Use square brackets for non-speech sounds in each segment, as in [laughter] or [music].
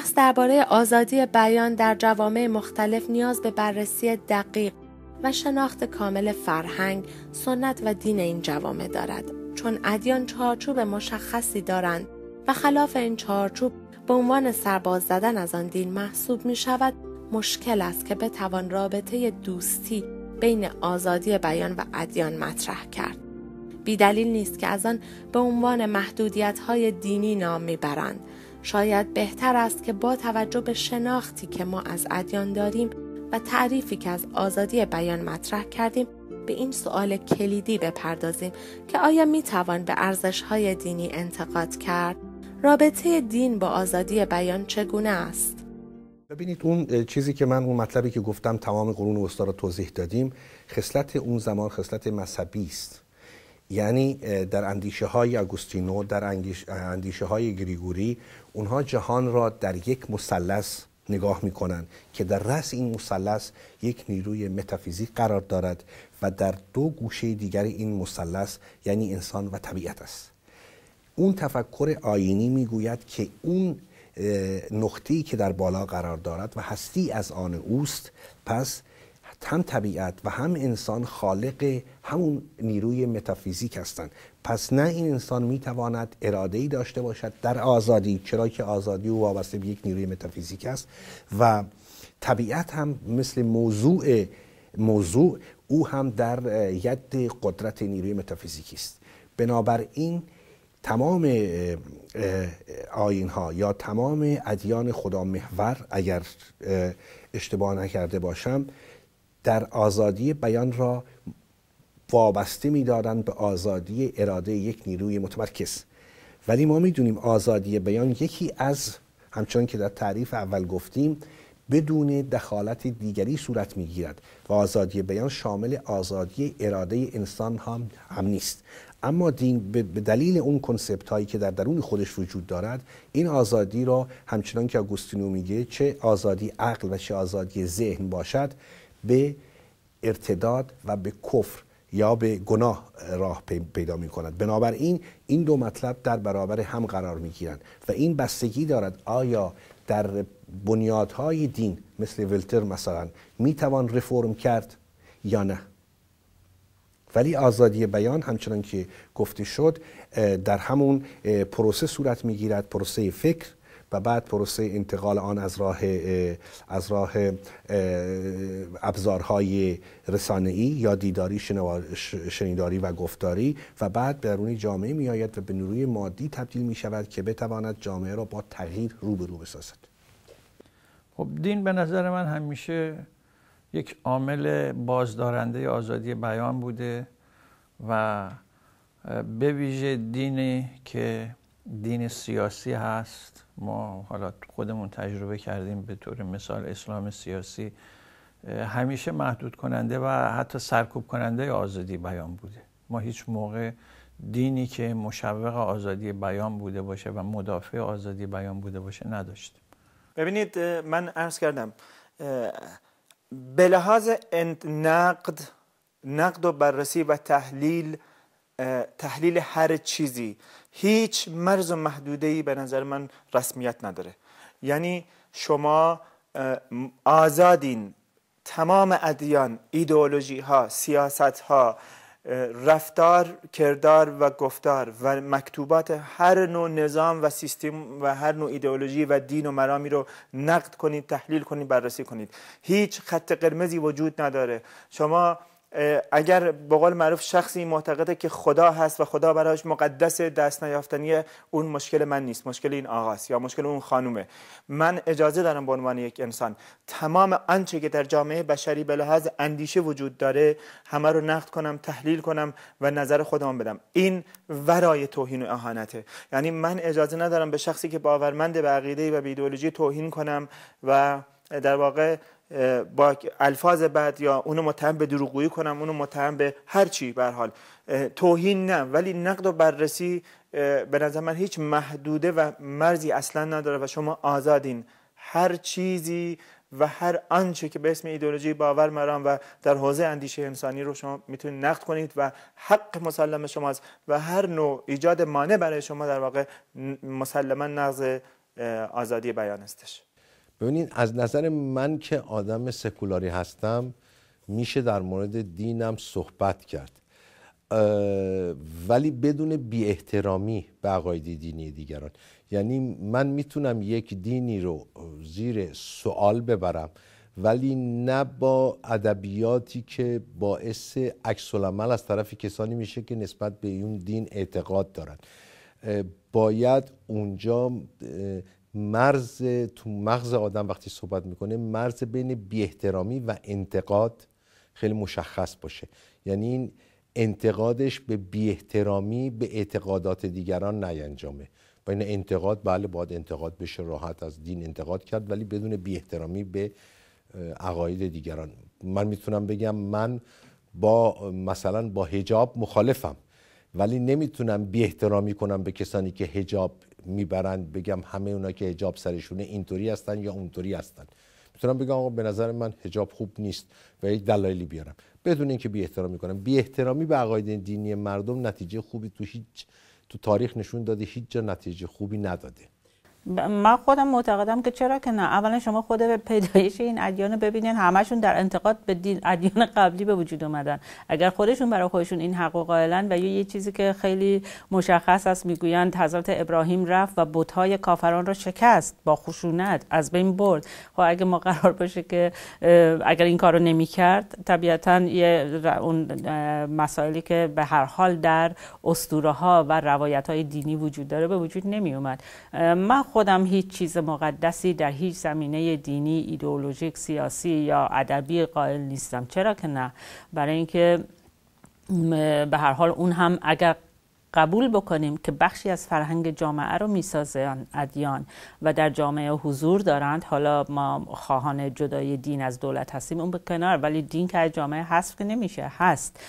بحث درباره آزادی بیان در جوامع مختلف نیاز به بررسی دقیق و شناخت کامل فرهنگ، سنت و دین این جوامع دارد چون ادیان چارچوب مشخصی دارند و خلاف این چارچوب به عنوان سرباز زدن از آن دین محسوب می شود مشکل است که بتوان رابطه دوستی بین آزادی بیان و ادیان مطرح کرد بیدلیل نیست که از آن به عنوان محدودیت های دینی نام میبرند شاید بهتر است که با توجه به شناختی که ما از ادیان داریم و تعریفی که از آزادی بیان مطرح کردیم به این سوال کلیدی بپردازیم که آیا می توان به ارزش های دینی انتقاد کرد؟ رابطه دین با آزادی بیان چگونه است؟ ببینید اون چیزی که من اون مطلبی که گفتم تمام قرون وسطا رو توضیح دادیم خصلت اون زمان خصلت مذهبی است یعنی در اندیشه های آگوستینو در اندیشه های گریگوری اونها جهان را در یک مثلث نگاه می کنند که در رأس این مثلث یک نیروی متافیزیک قرار دارد و در دو گوشه دیگر این مثلث یعنی انسان و طبیعت است اون تفکر آینی میگوید که اون نقطه‌ای که در بالا قرار دارد و هستی از آن اوست پس هم طبیعت و هم انسان خالق همون نیروی متافیزیک هستند پس نه این انسان میتواند اراده ای داشته باشد در آزادی چرا که آزادی او وابسته به یک نیروی متافیزیک است و طبیعت هم مثل موضوع موضوع او هم در ید قدرت نیروی متافیزیکی است بنابراین تمام آین ها یا تمام ادیان خدا محور اگر اشتباه نکرده باشم در آزادی بیان را وابسته میدارند به آزادی اراده یک نیروی متمرکز ولی ما میدونیم آزادی بیان یکی از همچون که در تعریف اول گفتیم بدون دخالت دیگری صورت میگیرد و آزادی بیان شامل آزادی اراده انسان هم, هم نیست اما دین به دلیل اون کنسپت هایی که در درون خودش وجود دارد این آزادی را همچنان که آگوستینو میگه چه آزادی عقل و چه آزادی ذهن باشد به ارتداد و به کفر یا به گناه راه پیدا می کند بنابراین این دو مطلب در برابر هم قرار می گیرند و این بستگی دارد آیا در بنیادهای دین مثل ولتر مثلا می توان رفرم کرد یا نه ولی آزادی بیان همچنان که گفته شد در همون پروسه صورت میگیرد پروسه فکر و بعد پروسه انتقال آن از راه از راه ابزارهای رسانه‌ای یا دیداری شنیداری و گفتاری و بعد درونی جامعه میآید و به نیروی مادی تبدیل می شود که بتواند جامعه را با تغییر روبرو بسازد خب دین به نظر من همیشه یک عامل بازدارنده آزادی بیان بوده و به ویژه دینی که دین سیاسی هست ما حالا خودمون تجربه کردیم به طور مثال اسلام سیاسی همیشه محدود کننده و حتی سرکوب کننده آزادی بیان بوده ما هیچ موقع دینی که مشوق آزادی بیان بوده باشه و مدافع آزادی بیان بوده باشه نداشتیم ببینید من عرض کردم به لحاظ نقد نقد و بررسی و تحلیل تحلیل هر چیزی هیچ مرز و محدودی به نظر من رسمیت نداره یعنی شما آزادین تمام ادیان ایدئولوژی ها سیاست ها رفتار کردار و گفتار و مکتوبات هر نوع نظام و سیستم و هر نوع ایدئولوژی و دین و مرامی رو نقد کنید تحلیل کنید بررسی کنید هیچ خط قرمزی وجود نداره شما اگر به قول معروف شخصی معتقده که خدا هست و خدا براش مقدس دست نیافتنی اون مشکل من نیست مشکل این آقاست یا مشکل اون خانومه من اجازه دارم به عنوان یک انسان تمام آنچه که در جامعه بشری به لحاظ اندیشه وجود داره همه رو نقد کنم تحلیل کنم و نظر خودم بدم این ورای توهین و اهانته یعنی من اجازه ندارم به شخصی که باورمند به عقیده و به ایدئولوژی توهین کنم و در واقع با الفاظ بعد یا اونو متهم به دروغگویی کنم اونو متهم به هر چی به حال توهین نه ولی نقد و بررسی به نظر من هیچ محدوده و مرزی اصلا نداره و شما آزادین هر چیزی و هر آنچه که به اسم ایدولوژی باور مرام و در حوزه اندیشه انسانی رو شما میتونید نقد کنید و حق مسلم شماست و هر نوع ایجاد مانع برای شما در واقع مسلما نقض آزادی بیان استش ببینید از نظر من که آدم سکولاری هستم میشه در مورد دینم صحبت کرد ولی بدون بی احترامی به عقاید دینی دیگران یعنی من میتونم یک دینی رو زیر سوال ببرم ولی نه با ادبیاتی که باعث عکس العمل از طرف کسانی میشه که نسبت به اون دین اعتقاد دارن باید اونجا مرز تو مغز آدم وقتی صحبت میکنه مرز بین احترامی و انتقاد خیلی مشخص باشه یعنی این انتقادش به احترامی به اعتقادات دیگران نینجامه با این انتقاد بله باید انتقاد بشه راحت از دین انتقاد کرد ولی بدون احترامی به عقاید دیگران من میتونم بگم من با مثلا با هجاب مخالفم ولی نمیتونم بی احترامی کنم به کسانی که هجاب میبرند بگم همه اونا که حجاب سرشونه اینطوری هستن یا اونطوری هستن میتونم بگم آقا به نظر من حجاب خوب نیست و یک دلایلی بیارم بدون اینکه بی احترامی کنم بی احترامی به عقاید دینی مردم نتیجه خوبی تو هیچ تو تاریخ نشون داده هیچ جا نتیجه خوبی نداده من خودم معتقدم که چرا که نه اولا شما خود به پیدایش این ادیان ببینین همشون در انتقاد به دین ادیان قبلی به وجود اومدن اگر خودشون برای خودشون این حق و قائلن و یه چیزی که خیلی مشخص است میگویند حضرت ابراهیم رفت و بتهای کافران را شکست با خشونت از بین برد خب اگه ما قرار باشه که اگر این کارو نمیکرد طبیعتا یه اون مسائلی که به هر حال در اسطوره ها و روایت های دینی وجود داره به وجود نمی اومد خودم هیچ چیز مقدسی در هیچ زمینه دینی، ایدئولوژیک، سیاسی یا ادبی قائل نیستم چرا که نه برای اینکه به هر حال اون هم اگر قبول بکنیم که بخشی از فرهنگ جامعه رو میسازن ادیان و در جامعه حضور دارند حالا ما خواهان جدای دین از دولت هستیم اون به کنار ولی دین که از جامعه هست که نمیشه هست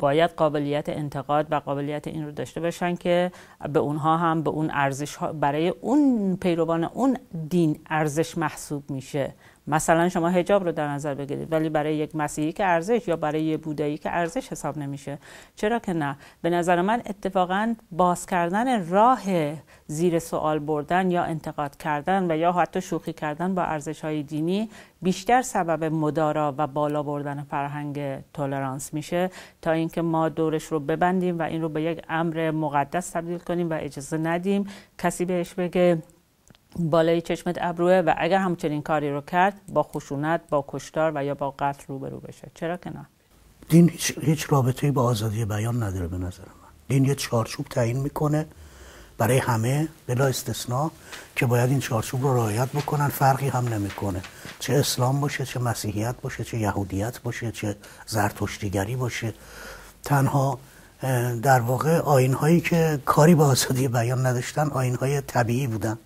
باید قابلیت انتقاد و قابلیت این رو داشته باشن که به اونها هم به اون ارزش برای اون پیروان اون دین ارزش محسوب میشه مثلا شما هجاب رو در نظر بگیرید ولی برای یک مسیحی که ارزش یا برای یک بودایی که ارزش حساب نمیشه چرا که نه به نظر من اتفاقا باز کردن راه زیر سوال بردن یا انتقاد کردن و یا حتی شوخی کردن با ارزش های دینی بیشتر سبب مدارا و بالا بردن فرهنگ تولرانس میشه تا اینکه ما دورش رو ببندیم و این رو به یک امر مقدس تبدیل کنیم و اجازه ندیم کسی بهش بگه بالای چشمت ابروه و اگر همچنین کاری رو کرد با خشونت با کشتار و یا با قتل روبرو بشه چرا که نه دین هیچ, هیچ رابطه با آزادی بیان نداره به نظر من دین یه چارچوب تعیین میکنه برای همه بلا استثنا که باید این چارچوب رو رعایت بکنن فرقی هم نمیکنه چه اسلام باشه چه مسیحیت باشه چه یهودیت باشه چه زرتشتیگری باشه تنها در واقع آین که کاری با آزادی بیان نداشتن آین طبیعی بودن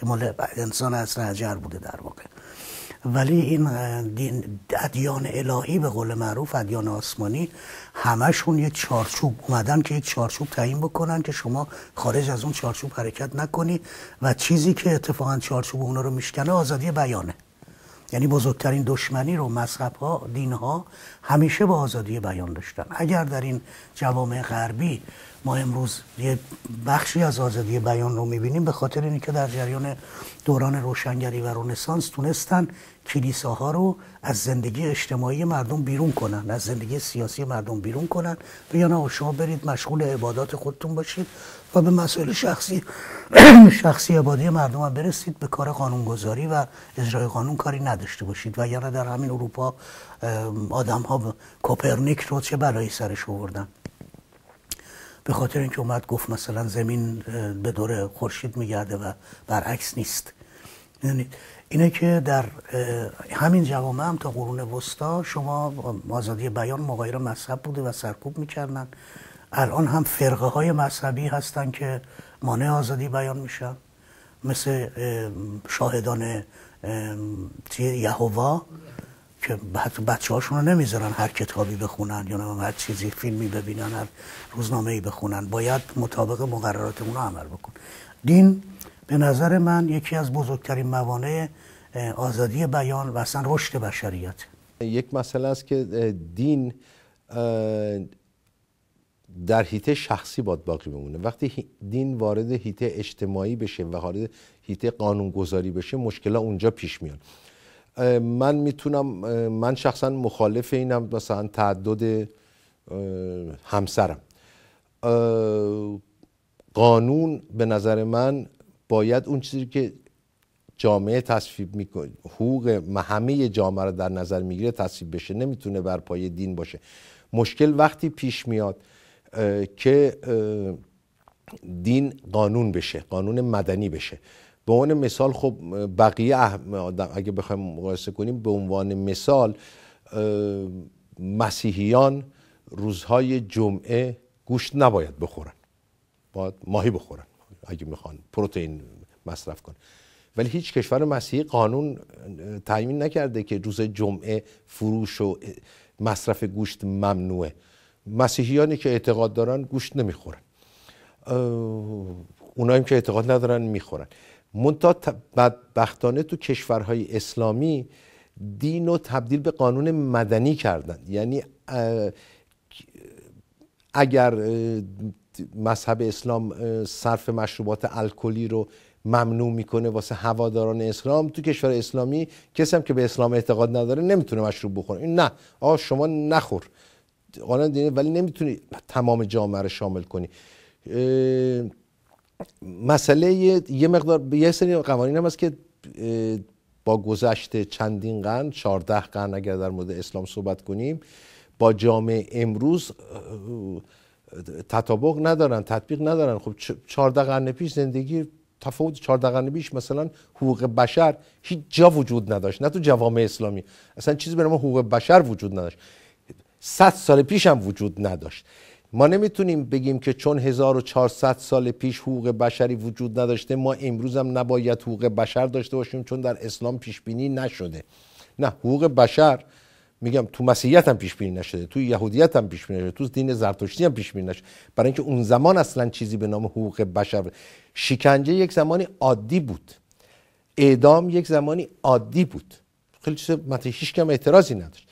که مال انسان اصل حجر بوده در واقع ولی این ادیان الهی به قول معروف ادیان آسمانی همشون یه چارچوب اومدن که یک چارچوب تعیین بکنن که شما خارج از اون چارچوب حرکت نکنی و چیزی که اتفاقا چارچوب اونا رو میشکنه آزادی بیانه یعنی بزرگترین دشمنی رو مذهب ها دین ها همیشه با آزادی بیان داشتن اگر در این جوامع غربی ما امروز یه بخشی از آزادی بیان رو میبینیم به خاطر اینکه در جریان دوران روشنگری و رونسانس تونستن کلیساها رو از زندگی اجتماعی مردم بیرون کنن از زندگی سیاسی مردم بیرون کنن یا نه شما برید مشغول عبادات خودتون باشید و به مسائل شخصی [clears throat] شخصی عبادی مردم هم برسید به کار قانونگذاری و اجرای قانون کاری نداشته باشید و یعنی در همین اروپا آدم ها کوپرنیک رو چه بلایی سرش آوردن به خاطر اینکه اومد گفت مثلا زمین به دور خورشید میگرده و برعکس نیست یعنی اینه که در همین جوامع هم تا قرون وسطا شما آزادی بیان مغایر مذهب بوده و سرکوب میکردن الان هم فرقه های مذهبی هستن که مانع آزادی بیان میشن مثل شاهدان یهوه که بچه هاشون رو نمیذارن هر کتابی بخونن یا هر چیزی فیلمی ببینن هر روزنامه ای بخونن باید مطابق مقررات اونا عمل بکن دین به نظر من یکی از بزرگترین موانع آزادی بیان و اصلا رشد بشریت یک مسئله است که دین در حیطه شخصی باید باقی بمونه وقتی دین وارد حیطه اجتماعی بشه و وارد هیته قانونگذاری بشه مشکلات اونجا پیش میان من میتونم من شخصا مخالف اینم مثلا تعدد همسرم قانون به نظر من باید اون چیزی که جامعه تصفیب میکنه حقوق همه جامعه رو در نظر میگیره تصفیب بشه نمیتونه بر پای دین باشه مشکل وقتی پیش میاد که دین قانون بشه قانون مدنی بشه به عنوان مثال خب بقیه آدم اگه بخوایم مقایسه کنیم به عنوان مثال مسیحیان روزهای جمعه گوشت نباید بخورن باید ماهی بخورن اگه میخوان پروتئین مصرف کن ولی هیچ کشور مسیحی قانون تعیین نکرده که روز جمعه فروش و مصرف گوشت ممنوعه مسیحیانی که اعتقاد دارن گوشت نمیخورن اونایی که اعتقاد ندارن میخورن منتها بدبختانه تو کشورهای اسلامی دین رو تبدیل به قانون مدنی کردن یعنی اگر مذهب اسلام صرف مشروبات الکلی رو ممنوع میکنه واسه هواداران اسلام تو کشور اسلامی کسی هم که به اسلام اعتقاد نداره نمیتونه مشروب بخوره این نه آقا شما نخور قانون دینه ولی نمیتونی تمام جامعه رو شامل کنی مسئله یه مقدار یه سری قوانین هم هست که با گذشت چندین قرن 14 قرن اگر در مورد اسلام صحبت کنیم با جامعه امروز تطابق ندارن تطبیق ندارن خب 14 قرن پیش زندگی تفاوت 14 قرن پیش مثلا حقوق بشر هیچ جا وجود نداشت نه تو جوامع اسلامی اصلا چیزی به نام حقوق بشر وجود نداشت 100 سال پیش هم وجود نداشت ما نمیتونیم بگیم که چون 1400 سال پیش حقوق بشری وجود نداشته ما امروز هم نباید حقوق بشر داشته باشیم چون در اسلام پیش نشده نه حقوق بشر میگم تو مسیحیت هم پیش بینی نشده تو یهودیت هم پیش نشده تو دین زرتشتی هم پیش بینی نشده برای اینکه اون زمان اصلا چیزی به نام حقوق بشر شکنجه یک زمانی عادی بود اعدام یک زمانی عادی بود خیلی چیز متن هیچ اعتراضی نداشت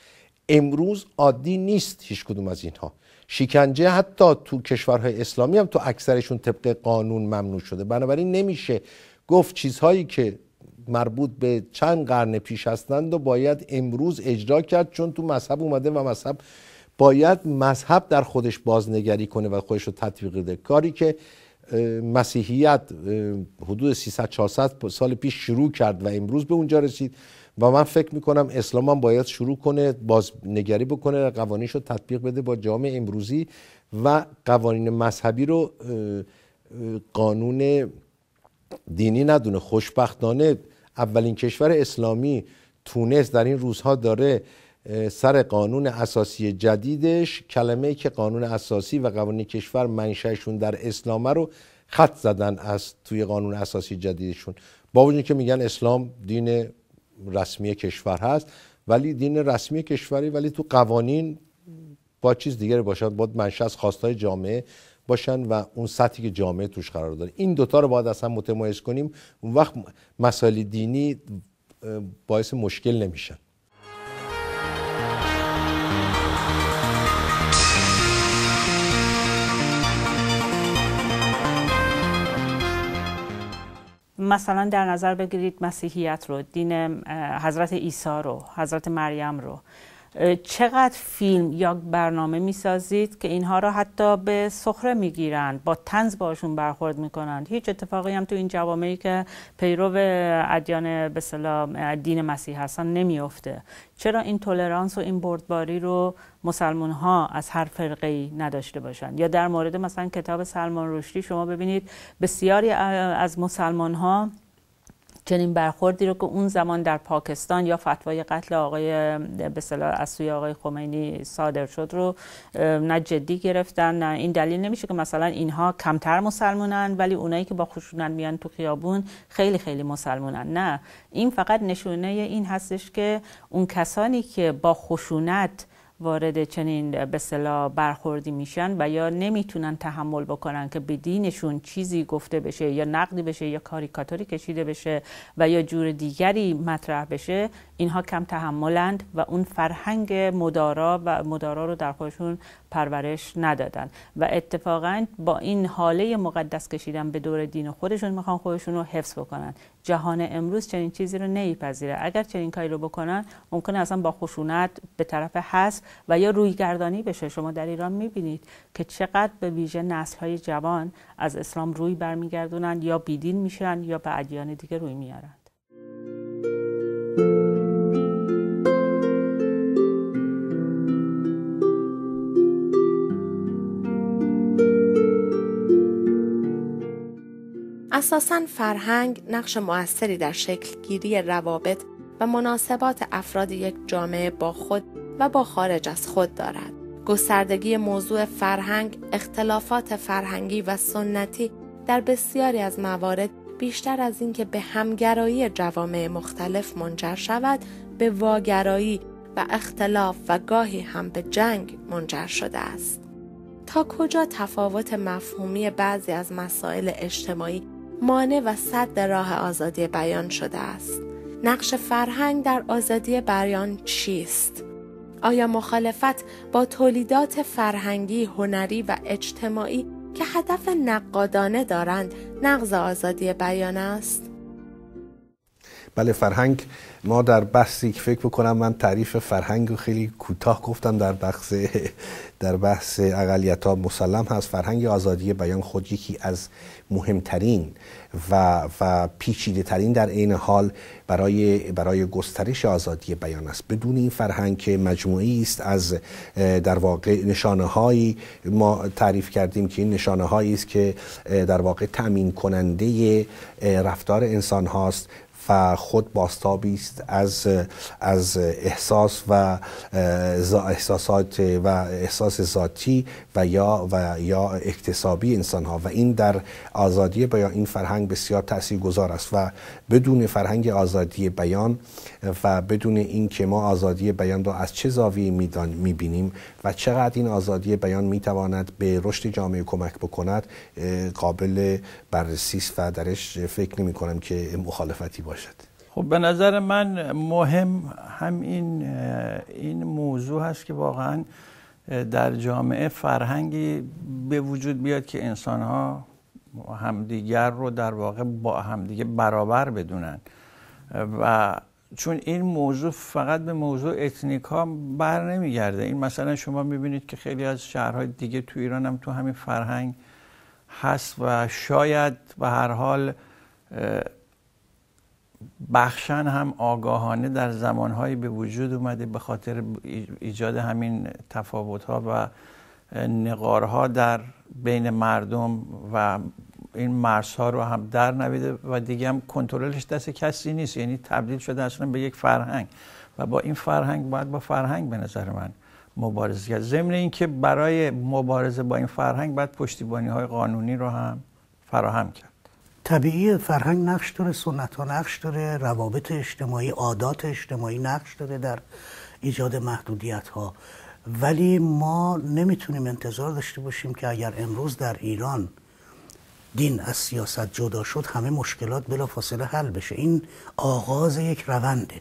امروز عادی نیست هیچ کدوم از اینها شکنجه حتی تو کشورهای اسلامی هم تو اکثرشون طبق قانون ممنوع شده بنابراین نمیشه گفت چیزهایی که مربوط به چند قرن پیش هستند و باید امروز اجرا کرد چون تو مذهب اومده و مذهب باید مذهب در خودش بازنگری کنه و خودش رو تطبیق بده کاری که مسیحیت حدود 300 400 سال پیش شروع کرد و امروز به اونجا رسید و من فکر میکنم اسلام هم باید شروع کنه بازنگری بکنه قوانینش رو تطبیق بده با جامعه امروزی و قوانین مذهبی رو قانون دینی ندونه خوشبختانه اولین کشور اسلامی تونس در این روزها داره سر قانون اساسی جدیدش کلمه که قانون اساسی و قوانین کشور منشهشون در اسلامه رو خط زدن از توی قانون اساسی جدیدشون با وجود که میگن اسلام دین رسمی کشور هست ولی دین رسمی کشوری ولی تو قوانین با چیز دیگری باشد با منشه از خواستای جامعه باشن و اون سطحی که جامعه توش قرار داره این دوتا رو باید اصلا متمایز کنیم اون وقت مسائل دینی باعث مشکل نمیشن مثلا در نظر بگیرید مسیحیت رو دین حضرت عیسی رو حضرت مریم رو چقدر فیلم یا برنامه میسازید که اینها را حتی به سخره میگیرند با تنز باشون برخورد میکنند هیچ اتفاقی هم تو این جوامعی که پیرو ادیان به دین مسیح هستن نمیافته چرا این تولرانس و این بردباری رو مسلمان ها از هر فرقه نداشته باشند یا در مورد مثلا کتاب سلمان رشدی شما ببینید بسیاری از مسلمان ها چنین برخوردی رو که اون زمان در پاکستان یا فتوای قتل آقای به از سوی آقای خمینی صادر شد رو نه جدی گرفتن نه این دلیل نمیشه که مثلا اینها کمتر مسلمانن ولی اونایی که با خشونت میان تو خیابون خیلی خیلی مسلمانن نه این فقط نشونه این هستش که اون کسانی که با خشونت وارد چنین به برخوردی میشن و یا نمیتونن تحمل بکنن که به دینشون چیزی گفته بشه یا نقدی بشه یا کاریکاتوری کشیده بشه و یا جور دیگری مطرح بشه اینها کم تحملند و اون فرهنگ مدارا و مدارا رو در خودشون پرورش ندادن و اتفاقا با این حاله مقدس کشیدن به دور دین خودشون میخوان خودشون رو حفظ بکنن جهان امروز چنین چیزی رو نمیپذیره اگر چنین کاری رو بکنن ممکنه اصلا با خشونت به طرف هست. و یا رویگردانی بشه شما در ایران میبینید که چقدر به ویژه نسل های جوان از اسلام روی برمیگردونند یا بیدین میشن یا به ادیان دیگه روی میارند. اساسا فرهنگ نقش موثری در شکل گیری روابط و مناسبات افراد یک جامعه با خود و با خارج از خود دارد. گستردگی موضوع فرهنگ، اختلافات فرهنگی و سنتی در بسیاری از موارد بیشتر از اینکه به همگرایی جوامع مختلف منجر شود، به واگرایی و اختلاف و گاهی هم به جنگ منجر شده است. تا کجا تفاوت مفهومی بعضی از مسائل اجتماعی مانع و صد راه آزادی بیان شده است؟ نقش فرهنگ در آزادی بیان چیست؟ آیا مخالفت با تولیدات فرهنگی، هنری و اجتماعی که هدف نقادانه دارند نقض آزادی بیان است؟ بله فرهنگ ما در بحثی که فکر بکنم من تعریف فرهنگ رو خیلی کوتاه گفتم در بحث در بحث اقلیت ها مسلم هست فرهنگ آزادی بیان خود یکی از مهمترین و, و پیچیده ترین در عین حال برای, برای گسترش آزادی بیان است بدون این فرهنگ که مجموعی است از در واقع نشانه هایی ما تعریف کردیم که این نشانه هایی است که در واقع تامین کننده رفتار انسان هاست و خود باستابی است از از احساس و احساسات و احساس ذاتی و یا و یا اکتسابی انسان ها و این در آزادی بیان این فرهنگ بسیار گذار است و بدون فرهنگ آزادی بیان و بدون این که ما آزادی بیان را از چه زاویه میبینیم و چقدر این آزادی بیان میتواند به رشد جامعه کمک بکند قابل بررسی است و درش فکر نمی کنم که مخالفتی باشد خب به نظر من مهم هم این این موضوع هست که واقعاً در جامعه فرهنگی به وجود بیاد که انسان ها همدیگر رو در واقع با همدیگه برابر بدونن و چون این موضوع فقط به موضوع اتنیک ها بر نمیگرده این مثلا شما میبینید که خیلی از شهرهای دیگه تو ایران هم تو همین فرهنگ هست و شاید و هر حال بخشن هم آگاهانه در زمانهایی به وجود اومده به خاطر ایجاد همین ها و نقارها در بین مردم و این مرزها رو هم در نویده و دیگه هم کنترلش دست کسی نیست یعنی تبدیل شده اصلا به یک فرهنگ و با این فرهنگ باید با فرهنگ به نظر من مبارزه کرد ضمن اینکه برای مبارزه با این فرهنگ باید پشتیبانی های قانونی رو هم فراهم کرد طبیعی فرهنگ نقش داره سنت ها نقش داره روابط اجتماعی عادات اجتماعی نقش داره در ایجاد محدودیت ها ولی ما نمیتونیم انتظار داشته باشیم که اگر امروز در ایران دین از سیاست جدا شد همه مشکلات فاصله حل بشه این آغاز یک رونده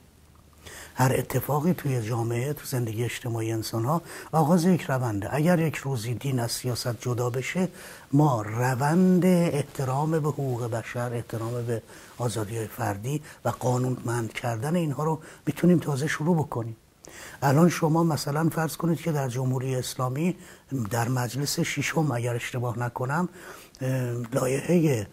هر اتفاقی توی جامعه تو زندگی اجتماعی انسان ها آغاز یک رونده اگر یک روزی دین از سیاست جدا بشه ما روند احترام به حقوق بشر احترام به آزادی فردی و قانونمند کردن اینها رو میتونیم تازه شروع بکنیم الان شما مثلا فرض کنید که در جمهوری اسلامی در مجلس ششم اگر اشتباه نکنم لایحه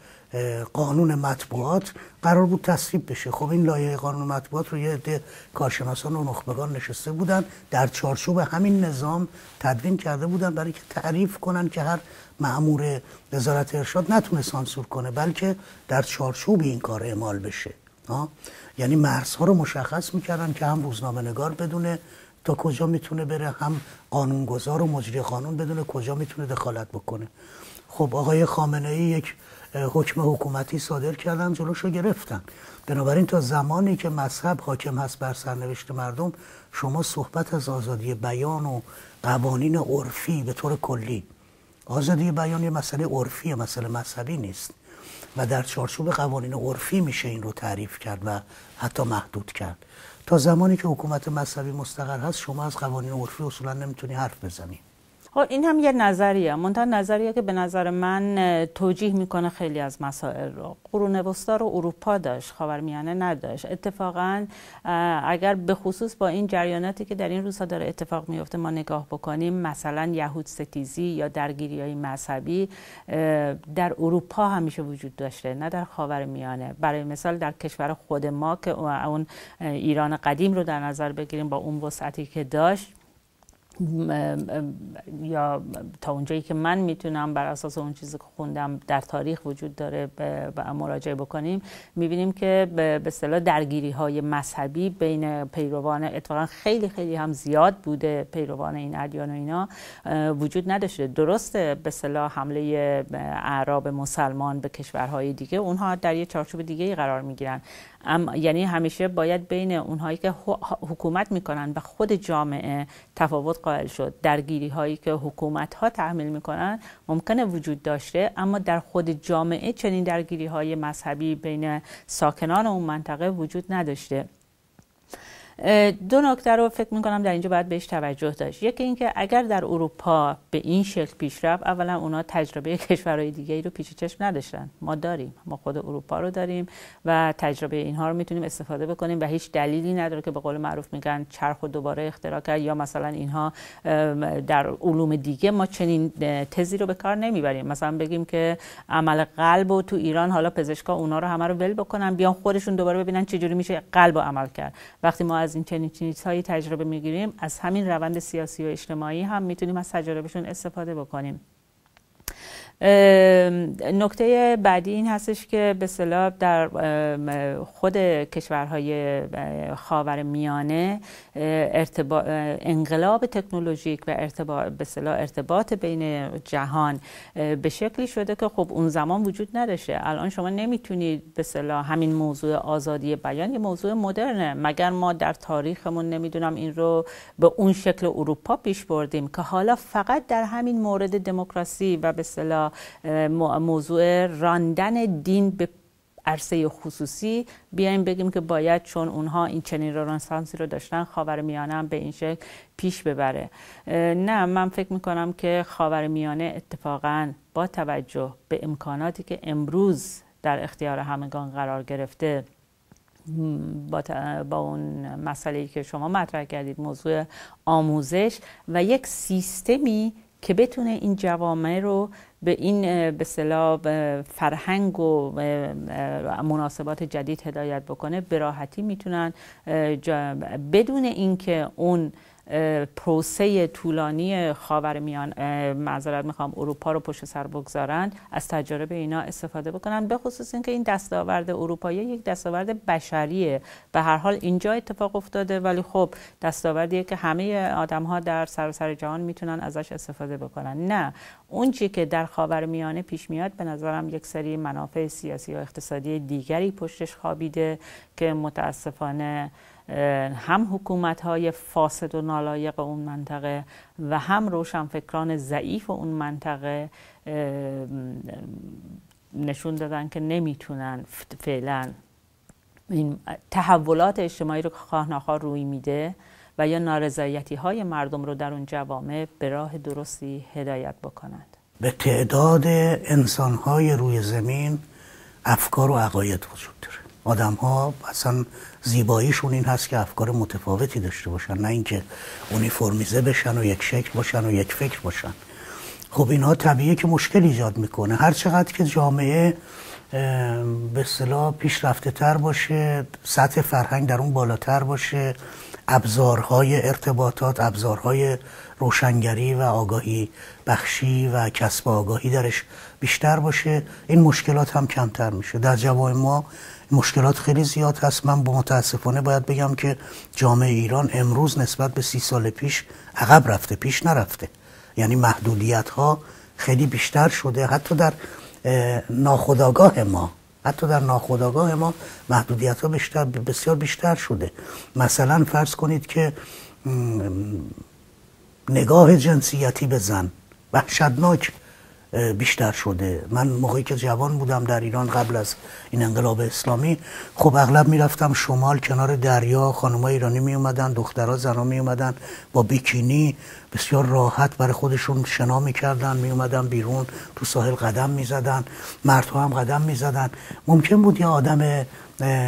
قانون مطبوعات قرار بود تصویب بشه خب این لایه قانون مطبوعات رو یه عده کارشناسان و نخبگان نشسته بودن در چارچوب همین نظام تدوین کرده بودن برای که تعریف کنن که هر معمور وزارت ارشاد نتونه سانسور کنه بلکه در چارچوب این کار اعمال بشه آه؟ یعنی مرزها رو مشخص میکردن که هم روزنامه نگار بدونه تا کجا میتونه بره هم قانونگذار و مجری قانون بدونه کجا میتونه دخالت بکنه خب آقای خامنه ای یک حکم حکومتی صادر کردن رو گرفتن بنابراین تا زمانی که مذهب حاکم هست بر سرنوشت مردم شما صحبت از آزادی بیان و قوانین عرفی به طور کلی آزادی بیان یه مسئله عرفی مسئله مذهبی نیست و در چارچوب قوانین عرفی میشه این رو تعریف کرد و حتی محدود کرد تا زمانی که حکومت مذهبی مستقر هست شما از قوانین عرفی اصولا نمیتونی حرف بزنید خب این هم یه نظریه منتها نظریه که به نظر من توجیه میکنه خیلی از مسائل رو قرون وسطا رو اروپا داشت خاورمیانه نداشت اتفاقا اگر به خصوص با این جریاناتی که در این روزها داره اتفاق میفته ما نگاه بکنیم مثلا یهود ستیزی یا درگیری های مذهبی در اروپا همیشه وجود داشته نه در خاورمیانه برای مثال در کشور خود ما که اون ایران قدیم رو در نظر بگیریم با اون وسعتی که داشت یا تا اونجایی که من میتونم بر اساس اون چیزی که خوندم در تاریخ وجود داره مراجعه بکنیم میبینیم که به اصطلاح درگیری های مذهبی بین پیروان اتفاقا خیلی خیلی هم زیاد بوده پیروان این ادیان و اینا وجود نداشته درسته به اصطلاح حمله اعراب مسلمان به کشورهای دیگه اونها در یه چارچوب دیگه ای قرار میگیرن ام یعنی همیشه باید بین اونهایی که حکومت میکنن و خود جامعه تفاوت قائل شد درگیری هایی که حکومت ها تحمیل میکنن ممکنه وجود داشته اما در خود جامعه چنین درگیری های مذهبی بین ساکنان اون منطقه وجود نداشته دو نکته رو فکر میکنم در اینجا باید بهش توجه داشت یکی اینکه اگر در اروپا به این شکل پیش رفت اولا اونا تجربه [laughs] کشورهای دیگه ای رو پیش چشم نداشتن ما داریم ما خود اروپا رو داریم و تجربه اینها رو میتونیم استفاده بکنیم و هیچ دلیلی نداره که به قول معروف میگن چرخ و دوباره اختراع کرد یا مثلا اینها در علوم دیگه ما چنین تزی رو به کار نمیبریم مثلا بگیم که عمل قلب و تو ایران حالا پزشکا اونا رو همه رو ول بکنن بیان خودشون دوباره ببینن چه جوری میشه قلب و عمل کرد وقتی ما از این چنین چیزهایی تجربه میگیریم از همین روند سیاسی و اجتماعی هم میتونیم از تجربهشون استفاده بکنیم نکته بعدی این هستش که به صلاح در خود کشورهای خاور میانه انقلاب تکنولوژیک و ارتباط به صلاح ارتباط بین جهان به شکلی شده که خب اون زمان وجود نداشته الان شما نمیتونید به صلاح همین موضوع آزادی بیان یه موضوع مدرنه مگر ما در تاریخمون نمیدونم این رو به اون شکل اروپا پیش بردیم که حالا فقط در همین مورد دموکراسی و به صلاح موضوع راندن دین به عرصه خصوصی بیایم بگیم که باید چون اونها این چنین رنسانسی رو داشتن خاورمیانه هم به این شکل پیش ببره نه من فکر میکنم که میانه اتفاقا با توجه به امکاناتی که امروز در اختیار همگان قرار گرفته با, با اون مسئله که شما مطرح کردید موضوع آموزش و یک سیستمی که بتونه این جوامع رو به این به صلاح فرهنگ و مناسبات جدید هدایت بکنه به راحتی میتونن بدون اینکه اون پروسه طولانی خاور میان معذرت میخوام اروپا رو پشت سر بگذارن از تجارب اینا استفاده بکنن به خصوص اینکه این دستاورد اروپایی یک دستاورد بشریه به هر حال اینجا اتفاق افتاده ولی خب دستاوردیه که همه آدم ها در سراسر سر جهان میتونن ازش استفاده بکنن نه اون چی که در خاور میانه پیش میاد به نظرم یک سری منافع سیاسی و اقتصادی دیگری پشتش خوابیده که متاسفانه هم حکومت های فاسد و نالایق اون منطقه و هم روشنفکران ضعیف اون منطقه نشون دادن که نمیتونن فعلا این تحولات اجتماعی رو که خواه روی میده و یا نارضایتی های مردم رو در اون جوامع به راه درستی هدایت بکنند به تعداد انسان های روی زمین افکار و عقاید وجود آدم ها اصلا زیباییشون این هست که افکار متفاوتی داشته باشن نه اینکه فرمیزه بشن و یک شکل باشن و یک فکر باشن خب اینها طبیعیه که مشکل ایجاد میکنه هر چقدر که جامعه به اصطلاح پیشرفته تر باشه سطح فرهنگ در اون بالاتر باشه ابزارهای ارتباطات ابزارهای روشنگری و آگاهی بخشی و کسب آگاهی درش بیشتر باشه این مشکلات هم کمتر میشه در جوای ما مشکلات خیلی زیاد هست من با متاسفانه باید بگم که جامعه ایران امروز نسبت به سی سال پیش عقب رفته پیش نرفته یعنی محدودیت ها خیلی بیشتر شده حتی در ناخداگاه ما حتی در ناخودآگاه ما محدودیت ها بیشتر بسیار بیشتر شده مثلا فرض کنید که نگاه جنسیتی به زن وحشتناک بیشتر شده من موقعی که جوان بودم در ایران قبل از این انقلاب اسلامی خب اغلب میرفتم شمال کنار دریا خانمای ایرانی می اومدن دخترها زنا می اومدن با بیکینی بسیار راحت برای خودشون شنا میکردن می بیرون تو ساحل قدم میزدن مردها هم قدم میزدن ممکن بود یه آدم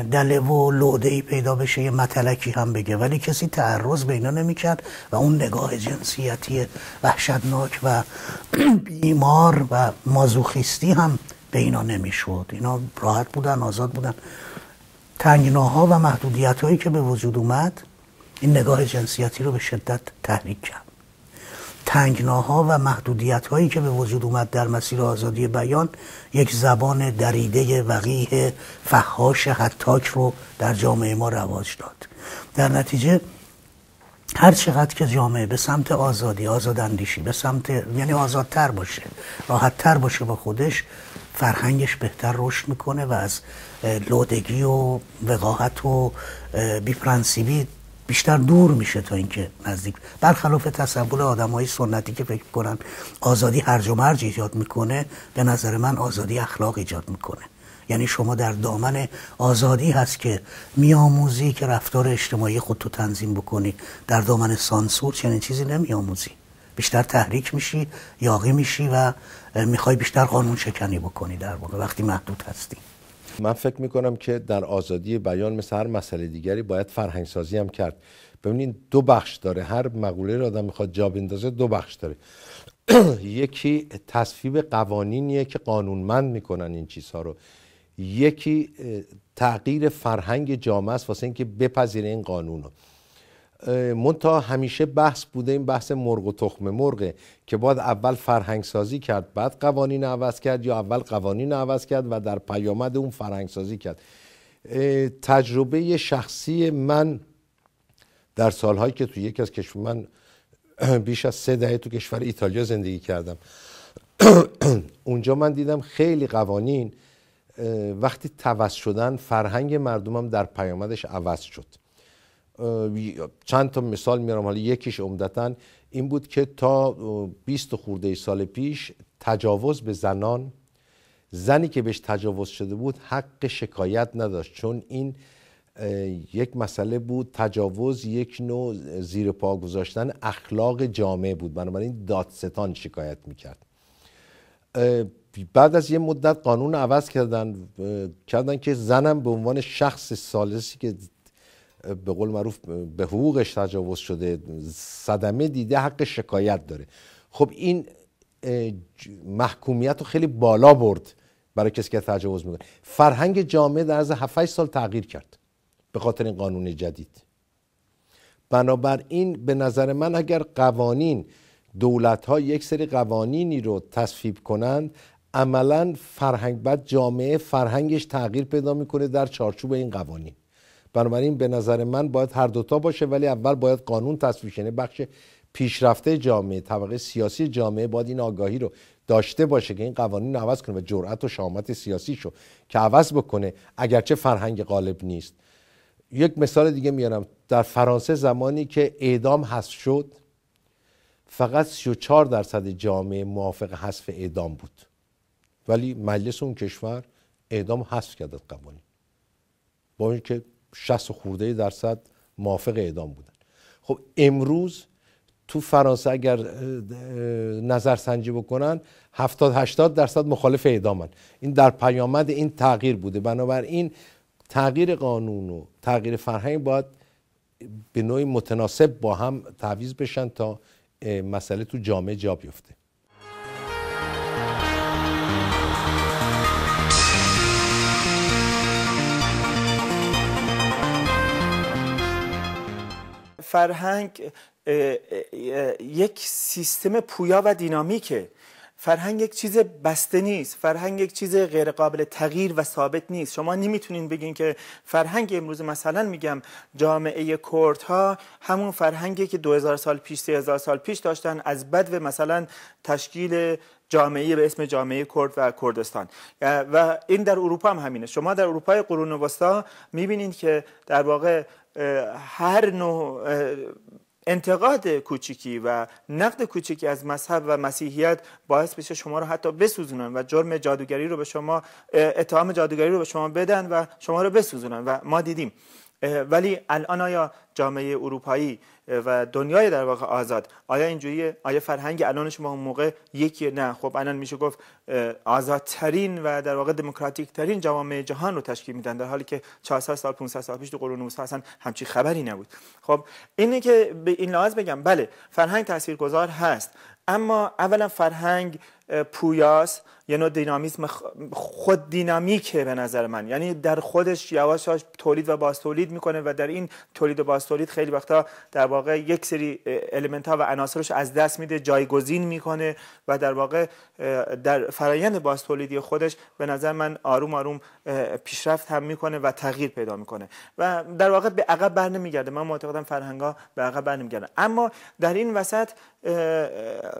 دله و لوده ای پیدا بشه یه متلکی هم بگه ولی کسی تعرض به اینا کرد و اون نگاه جنسیتی وحشتناک و بیمار و مازوخیستی هم به اینا نمیشد اینا راحت بودن آزاد بودن تنگناها و محدودیت هایی که به وجود اومد این نگاه جنسیتی رو به شدت تحریک کرد تنگناها و محدودیت هایی که به وجود اومد در مسیر آزادی بیان یک زبان دریده وقیه فحاش حتاک رو در جامعه ما رواج داد در نتیجه هر چقدر که جامعه به سمت آزادی آزاداندیشی به سمت یعنی آزادتر باشه راحتتر باشه با خودش فرهنگش بهتر رشد میکنه و از لودگی و وقاحت و بیپرنسیبی بیشتر دور میشه تا اینکه نزدیک برخلاف تصور آدمای سنتی که فکر کنن آزادی هر و مرج ایجاد میکنه به نظر من آزادی اخلاق ایجاد میکنه یعنی شما در دامن آزادی هست که میآموزی که رفتار اجتماعی خود تو تنظیم بکنی در دامن سانسور چنین چیزی نمیآموزی بیشتر تحریک میشی یاقی میشی و میخوای بیشتر قانون شکنی بکنی در واقع وقتی محدود هستی من فکر میکنم که در آزادی بیان مثل هر مسئله دیگری باید فرهنگ سازی هم کرد ببینید دو بخش داره هر مقوله رو آدم میخواد جا بندازه دو بخش داره [clears throat] یکی تصفیب قوانینیه که قانونمند میکنن این چیزها رو یکی تغییر فرهنگ جامعه است واسه اینکه بپذیره این قانون رو تا همیشه بحث بوده این بحث مرغ و تخم مرغه که باید اول فرهنگ سازی کرد بعد قوانین عوض کرد یا اول قوانین عوض کرد و در پیامد اون فرهنگ سازی کرد تجربه شخصی من در سالهایی که تو یکی از کشور من [clears throat] بیش از سه دهه تو کشور ایتالیا زندگی کردم [clears throat] اونجا من دیدم خیلی قوانین وقتی توسط شدن فرهنگ مردمم در پیامدش عوض شد چند تا مثال میارم حالا یکیش عمدتا این بود که تا 20 خورده سال پیش تجاوز به زنان زنی که بهش تجاوز شده بود حق شکایت نداشت چون این یک مسئله بود تجاوز یک نوع زیر پا گذاشتن اخلاق جامعه بود بنابراین دادستان شکایت میکرد بعد از یه مدت قانون عوض کردن کردن که زنم به عنوان شخص سالسی که به قول معروف به حقوقش تجاوز شده صدمه دیده حق شکایت داره خب این محکومیت رو خیلی بالا برد برای کسی که تجاوز میکنه فرهنگ جامعه در از 7 سال تغییر کرد به خاطر این قانون جدید بنابراین به نظر من اگر قوانین دولت ها یک سری قوانینی رو تصفیب کنند عملا فرهنگ بعد جامعه فرهنگش تغییر پیدا میکنه در چارچوب این قوانین بنابراین به نظر من باید هر دوتا باشه ولی اول باید قانون تصویب یعنی بخش پیشرفته جامعه طبقه سیاسی جامعه باید این آگاهی رو داشته باشه که این قوانین عوض کنه و جرأت و شامت سیاسی شو که عوض بکنه اگرچه فرهنگ غالب نیست یک مثال دیگه میارم در فرانسه زمانی که اعدام حذف شد فقط 34 درصد جامعه موافق حذف اعدام بود ولی مجلس اون کشور اعدام حذف کرد قوانین با 60 خورده درصد موافق اعدام بودن خب امروز تو فرانسه اگر نظر سنجی بکنن 70 80 درصد مخالف اعدامن این در پیامد این تغییر بوده بنابراین تغییر قانون و تغییر فرهنگ باید به نوعی متناسب با هم تعویض بشن تا مسئله تو جامعه جا بیفته فرهنگ یک سیستم پویا و دینامیکه فرهنگ یک چیز بسته نیست فرهنگ یک چیز غیر قابل تغییر و ثابت نیست شما نمیتونین بگین که فرهنگ امروز مثلا میگم جامعه کردها همون فرهنگی که 2000 سال پیش 3000 سال پیش داشتن از بد و مثلا تشکیل جامعه به اسم جامعه کرد و کردستان و این در اروپا هم همینه شما در اروپای قرون وسطا میبینید که در واقع هر نوع انتقاد کوچیکی و نقد کوچیکی از مذهب و مسیحیت باعث بشه شما رو حتی بسوزونن و جرم جادوگری رو به شما اتهام جادوگری رو به شما بدن و شما رو بسوزونن و ما دیدیم ولی الان آیا جامعه اروپایی و دنیای در واقع آزاد آیا اینجوریه آیا فرهنگ الان شما موقع یکی نه خب الان میشه گفت آزادترین و در واقع دموکراتیک ترین جامعه جهان رو تشکیل میدن در حالی که 400 سال 500 سال پیش تو قرون 19 اصلا همچی خبری نبود خب اینه که به این لحاظ بگم بله فرهنگ تاثیرگذار هست اما اولا فرهنگ پویاس یه نوع دینامیزم خود دینامیکه به نظر من یعنی در خودش یواش تولید و باز میکنه و در این تولید و باز خیلی وقتا در واقع یک سری المنت ها و عناصرش از دست میده جایگزین میکنه و در واقع در فرایند باز خودش به نظر من آروم آروم پیشرفت هم میکنه و تغییر پیدا میکنه و در واقع به عقب بر نمیگرده من معتقدم فرهنگا به عقب بر اما در این وسط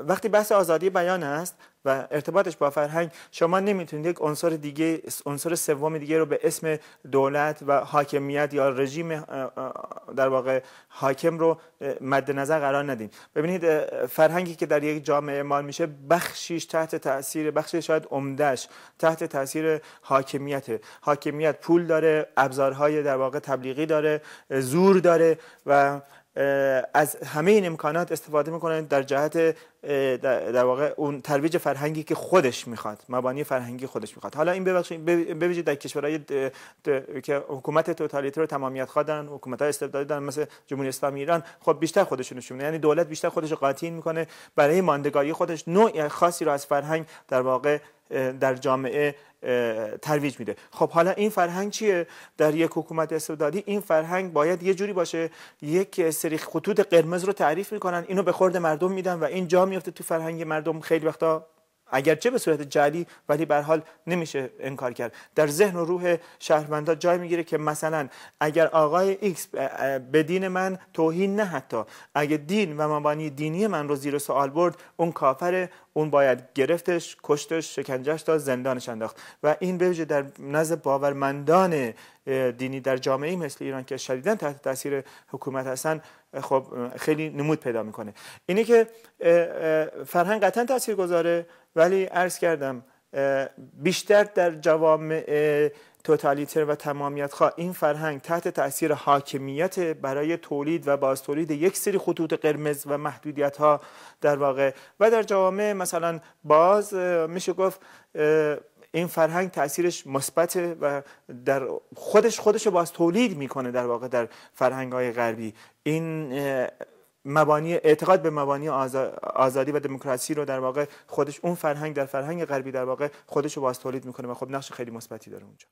وقتی بحث آزادی بیان است و ارتباطش با فرهنگ شما نمیتونید یک عنصر دیگه عنصر سوم دیگه رو به اسم دولت و حاکمیت یا رژیم در واقع حاکم رو مد نظر قرار ندین ببینید فرهنگی که در یک جامعه اعمال میشه بخشیش تحت تاثیر بخشی شاید عمدهش تحت تاثیر حاکمیت حاکمیت پول داره ابزارهای در واقع تبلیغی داره زور داره و از همه این امکانات استفاده میکنه در جهت در واقع اون ترویج فرهنگی که خودش میخواد مبانی فرهنگی خودش میخواد حالا این ببخشید ببینید در کشورهای که حکومت توتالیتر رو تمامیت دارن حکومت های استبدادی دارن مثل جمهوری اسلامی ایران خب بیشتر خودشون نشون یعنی دولت بیشتر خودش رو میکنه برای ماندگاری خودش نوع خاصی رو از فرهنگ در واقع در جامعه ترویج میده خب حالا این فرهنگ چیه در یک حکومت استبدادی این فرهنگ باید یه جوری باشه یک سری خطوط قرمز رو تعریف میکنن اینو به خورد مردم میدن و این جا میفته تو فرهنگ مردم خیلی وقتا اگرچه به صورت جعلی ولی به حال نمیشه انکار کرد در ذهن و روح شهروندا جای میگیره که مثلا اگر آقای ایکس به دین من توهین نه حتی اگه دین و مبانی دینی من رو زیر سوال برد اون کافره اون باید گرفتش کشتش شکنجهش تا زندانش انداخت و این به در نزد باورمندان دینی در جامعه مثل ایران که شدیدا تحت تاثیر حکومت هستن خب خیلی نمود پیدا میکنه اینه که فرهنگ قطعا تاثیر گذاره ولی عرض کردم بیشتر در جوامع توتالیتر و تمامیت خواه این فرهنگ تحت تاثیر حاکمیت برای تولید و باز تولید یک سری خطوط قرمز و محدودیت ها در واقع و در جوامع مثلا باز میشه گفت این فرهنگ تاثیرش مثبت و در خودش خودش باز تولید میکنه در واقع در فرهنگ های غربی این مبانی اعتقاد به مبانی آزادی و دموکراسی رو در واقع خودش اون فرهنگ در فرهنگ غربی در واقع خودش رو باز تولید میکنه و خب نقش خیلی مثبتی داره اونجا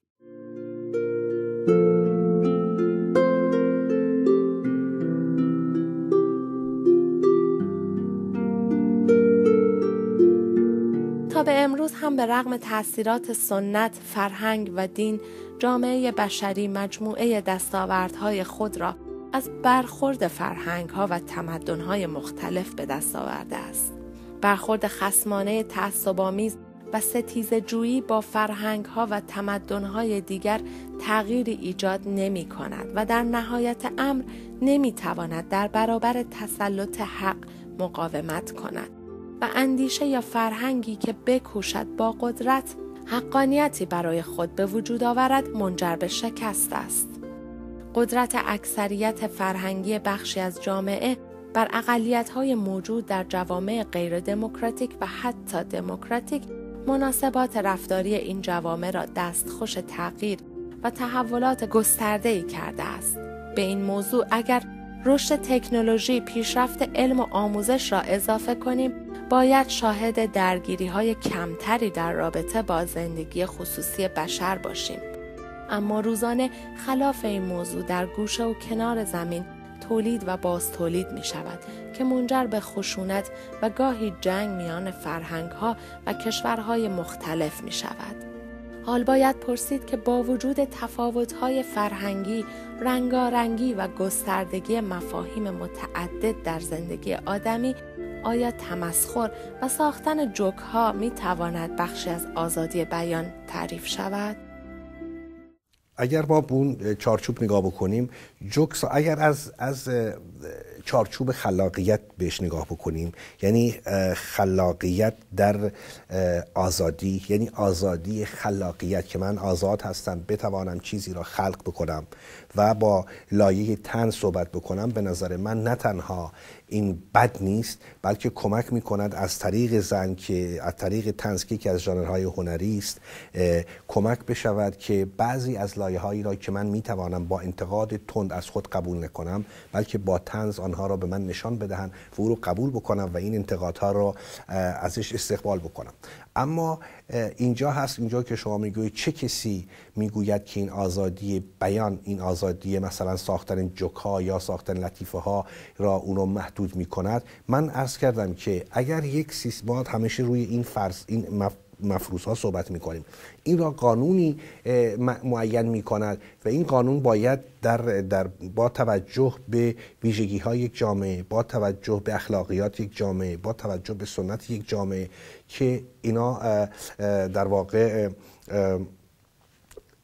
تا به امروز هم به رغم تاثیرات سنت، فرهنگ و دین، جامعه بشری مجموعه دستاوردهای خود را از برخورد فرهنگ ها و تمدن های مختلف به دست آورده است. برخورد خسمانه تعصبآمیز و ستیز جویی با فرهنگ ها و تمدن های دیگر تغییری ایجاد نمی کند و در نهایت امر نمی تواند در برابر تسلط حق مقاومت کند و اندیشه یا فرهنگی که بکوشد با قدرت حقانیتی برای خود به وجود آورد منجر به شکست است. قدرت اکثریت فرهنگی بخشی از جامعه بر اقلیت‌های موجود در جوامع غیر دموکراتیک و حتی دموکراتیک مناسبات رفتاری این جوامع را دستخوش تغییر و تحولات گسترده‌ای کرده است. به این موضوع اگر رشد تکنولوژی، پیشرفت علم و آموزش را اضافه کنیم، باید شاهد درگیری های کمتری در رابطه با زندگی خصوصی بشر باشیم. اما روزانه خلاف این موضوع در گوشه و کنار زمین تولید و باز تولید می شود که منجر به خشونت و گاهی جنگ میان فرهنگ ها و کشورهای مختلف می شود. حال باید پرسید که با وجود های فرهنگی، رنگارنگی و گستردگی مفاهیم متعدد در زندگی آدمی، آیا تمسخر و ساختن می تواند بخشی از آزادی بیان تعریف شود؟ اگر ما اون چارچوب نگاه بکنیم جوکس اگر از از چارچوب خلاقیت بهش نگاه بکنیم یعنی خلاقیت در آزادی یعنی آزادی خلاقیت که من آزاد هستم بتوانم چیزی را خلق بکنم و با لایه تن صحبت بکنم به نظر من نه تنها این بد نیست بلکه کمک میکند از طریق زن که از طریق تنز که از ژانرهای هنری است کمک بشود که بعضی از لایه هایی را که من میتوانم با انتقاد تند از خود قبول نکنم بلکه با تنز آنها را به من نشان بدهند و او رو قبول بکنم و این انتقادها را ازش استقبال بکنم اما اینجا هست اینجا که شما میگویید چه کسی میگوید که این آزادی بیان این آزادی مثلا ساختن جوکا یا ساختن لطیفه ها را اونو محدود میکند من عرض کردم که اگر یک سیستم همیشه روی این فرض این مف... مفروض ها صحبت می کنیم این را قانونی معین می کند و این قانون باید در, در با توجه به ویژگی های یک جامعه با توجه به اخلاقیات یک جامعه با توجه به سنت یک جامعه که اینا در واقع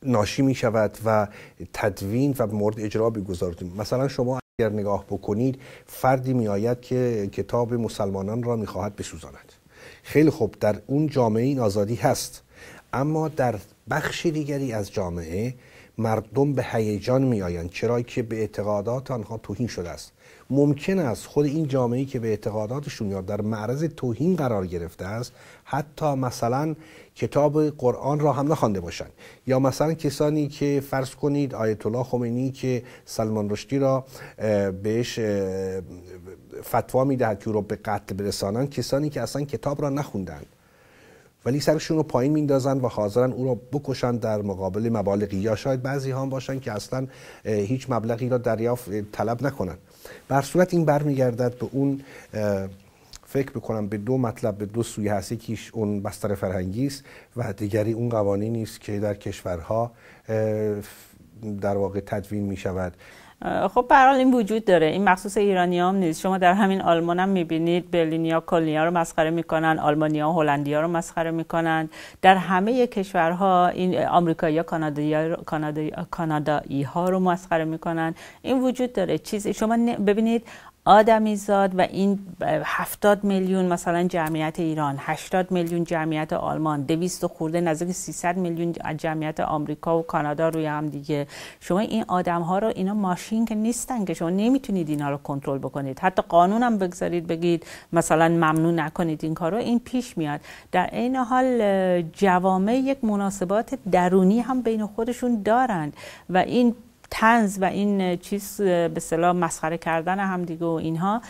ناشی می شود و تدوین و مورد اجرا بگذاریم مثلا شما اگر نگاه بکنید فردی می آید که کتاب مسلمانان را می خواهد بسوزاند خیلی خوب در اون جامعه این آزادی هست اما در بخشی دیگری از جامعه مردم به هیجان می آیند چرا که به اعتقادات آنها توهین شده است ممکن است خود این جامعه که به اعتقاداتشون یا در معرض توهین قرار گرفته است حتی مثلا کتاب قرآن را هم نخوانده باشند یا مثلا کسانی که فرض کنید آیت الله خمینی که سلمان رشدی را بهش فتوا میدهد که او را به قتل برسانند کسانی که اصلا کتاب را نخوندند ولی سرشون رو پایین میندازن و حاضرن او را بکشن در مقابل مبالغی یا شاید بعضی هم باشن که اصلا هیچ مبلغی را دریافت طلب نکنن بر صورت این برمیگردد به اون فکر بکنم به دو مطلب به دو سوی هست یکیش اون بستر فرهنگی است و دیگری اون قوانینی است که در کشورها در واقع تدوین می شود خب به این وجود داره این مخصوص ایرانی هم نیست شما در همین آلمان هم میبینید برلینیا کلنیا رو مسخره میکنن آلمانیا هلندیا رو مسخره میکنن در همه کشورها این آمریکایی ها کانادایی ها رو مسخره میکنن این وجود داره چیزی شما ببینید آدمیزاد و این 70 میلیون مثلا جمعیت ایران 80 میلیون جمعیت آلمان 200 خورده نزدیک 300 میلیون جمعیت آمریکا و کانادا روی هم دیگه شما این آدم ها رو اینا ماشین که نیستن که شما نمیتونید اینا رو کنترل بکنید حتی قانون هم بگذارید بگید مثلا ممنون نکنید این کارو این پیش میاد در این حال جوامع یک مناسبات درونی هم بین خودشون دارند و این تنز و این چیز به صلاح مسخره کردن هم دیگه و اینها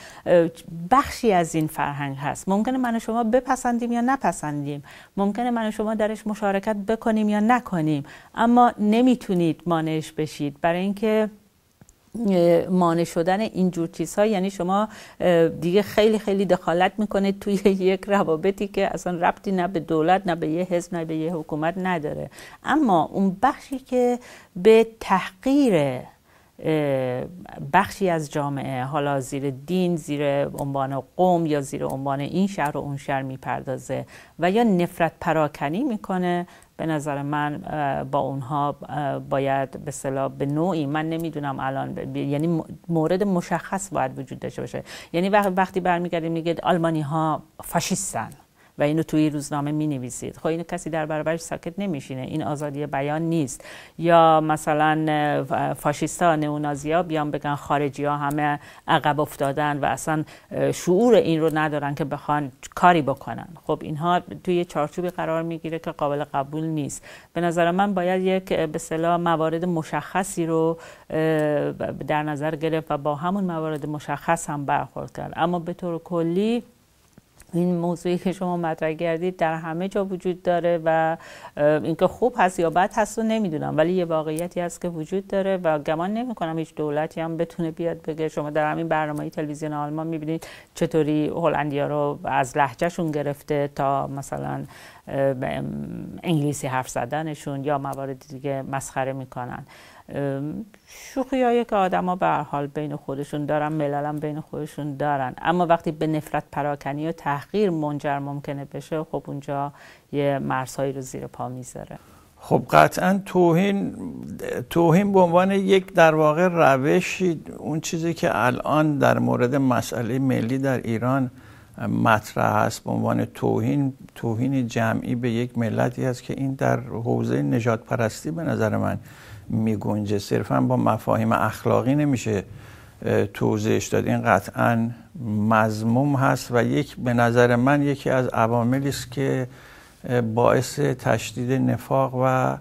بخشی از این فرهنگ هست ممکنه من و شما بپسندیم یا نپسندیم ممکنه من و شما درش مشارکت بکنیم یا نکنیم اما نمیتونید مانعش بشید برای اینکه مانع شدن اینجور چیزها یعنی شما دیگه خیلی خیلی دخالت میکنید توی [laughs] یک روابطی که اصلا ربطی نه به دولت نه به یه حزب نه به یه حکومت نداره اما اون بخشی که به تحقیر بخشی از جامعه حالا زیر دین زیر عنوان قوم یا زیر عنوان این شهر و اون شهر میپردازه و یا نفرت پراکنی میکنه به نظر من با اونها باید به صلاح به نوعی من نمیدونم الان یعنی مورد مشخص باید وجود داشته باشه یعنی وقتی برمیگردیم میگه آلمانی ها فاشیستن و اینو توی روزنامه می نویسید خب اینو کسی در برابرش ساکت نمیشینه این آزادی بیان نیست یا مثلا فاشیستا نئونازیا بیان بگن خارجی ها همه عقب افتادن و اصلا شعور این رو ندارن که بخوان کاری بکنن خب اینها توی چارچوبی قرار میگیره که قابل قبول نیست به نظر من باید یک به صلاح موارد مشخصی رو در نظر گرفت و با همون موارد مشخص هم برخورد کرد اما به طور کلی این موضوعی که شما مطرح کردید در همه جا وجود داره و اینکه خوب هست یا بد هست رو نمیدونم ولی یه واقعیتی هست که وجود داره و گمان نمی کنم هیچ دولتی هم بتونه بیاد بگه شما در همین برنامه تلویزیون آلمان میبینید چطوری هلندیا رو از لهجهشون گرفته تا مثلا انگلیسی حرف زدنشون یا موارد دیگه مسخره میکنن هایی که آدما به حال بین خودشون دارن هم بین خودشون دارن اما وقتی به نفرت پراکنی و تحقیر منجر ممکنه بشه خب اونجا یه مرزهایی رو زیر پا میذاره خب قطعا توهین توهین به عنوان یک در واقع روشی اون چیزی که الان در مورد مسئله ملی در ایران مطرح است، به عنوان توهین توهین جمعی به یک ملتی هست که این در حوزه نجات پرستی به نظر من میگنجه صرفا با مفاهیم اخلاقی نمیشه توضیحش داد این قطعا مزموم هست و یک به نظر من یکی از عواملی است که باعث تشدید نفاق و